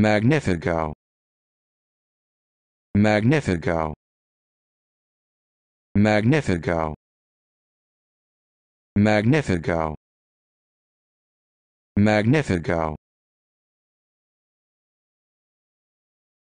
Magnifico. Magnifico. Magnifico. Magnifico. Magnifico.